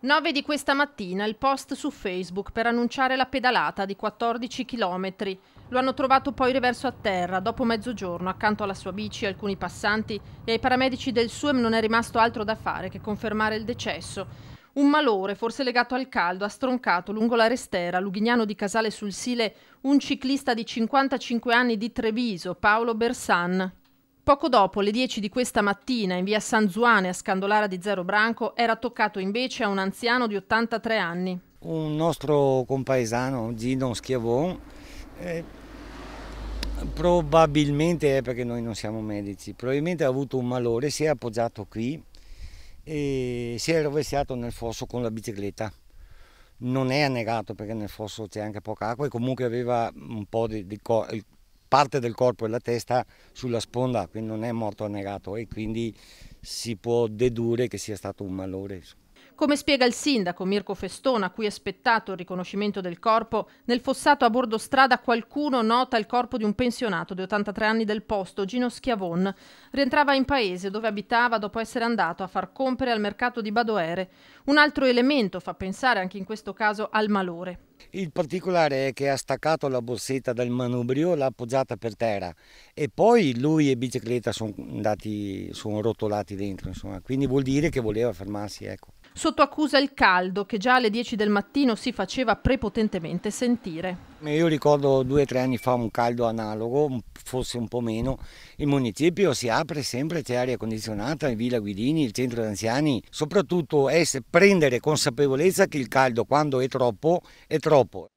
9 di questa mattina il post su Facebook per annunciare la pedalata di 14 km. Lo hanno trovato poi riverso a terra, dopo mezzogiorno, accanto alla sua bici, alcuni passanti e ai paramedici del SUEM non è rimasto altro da fare che confermare il decesso. Un malore, forse legato al caldo, ha stroncato lungo la Restera, Lughiniano di Casale sul Sile, un ciclista di 55 anni di Treviso, Paolo Bersan. Poco dopo, le 10 di questa mattina, in via San Zuane a Scandolara di Zero Branco, era toccato invece a un anziano di 83 anni. Un nostro compaesano, Gino Schiavon, eh, probabilmente è perché noi non siamo medici, probabilmente ha avuto un malore, si è appoggiato qui e si è rovesciato nel fosso con la bicicletta. Non è annegato perché nel fosso c'è anche poca acqua e comunque aveva un po' di, di, parte del corpo e la testa sulla sponda, quindi non è morto annegato e quindi si può dedurre che sia stato un malore. Come spiega il sindaco Mirko Festona, a cui è spettato il riconoscimento del corpo, nel fossato a bordo strada qualcuno nota il corpo di un pensionato di 83 anni del posto, Gino Schiavon. Rientrava in paese dove abitava dopo essere andato a far compere al mercato di Badoere. Un altro elemento fa pensare anche in questo caso al malore. Il particolare è che ha staccato la borsetta dal manubrio, l'ha appoggiata per terra e poi lui e bicicletta sono andati, sono rotolati dentro, insomma. quindi vuol dire che voleva fermarsi. Ecco. Sotto accusa il caldo che già alle 10 del mattino si faceva prepotentemente sentire. Io ricordo due o tre anni fa un caldo analogo, forse un po' meno. Il municipio si apre sempre, c'è aria condizionata, in Villa Guidini, il centro d'anziani. Soprattutto è prendere consapevolezza che il caldo quando è troppo è troppo.